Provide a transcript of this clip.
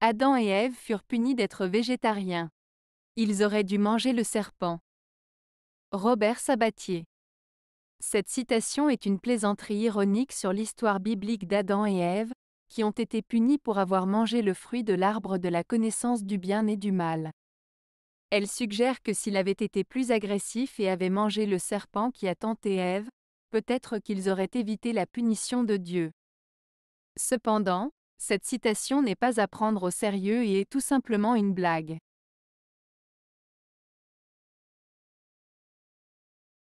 Adam et Ève furent punis d'être végétariens. Ils auraient dû manger le serpent. Robert Sabatier. Cette citation est une plaisanterie ironique sur l'histoire biblique d'Adam et Ève, qui ont été punis pour avoir mangé le fruit de l'arbre de la connaissance du bien et du mal. Elle suggère que s'il avait été plus agressif et avait mangé le serpent qui a tenté Ève, peut-être qu'ils auraient évité la punition de Dieu. Cependant, cette citation n'est pas à prendre au sérieux et est tout simplement une blague.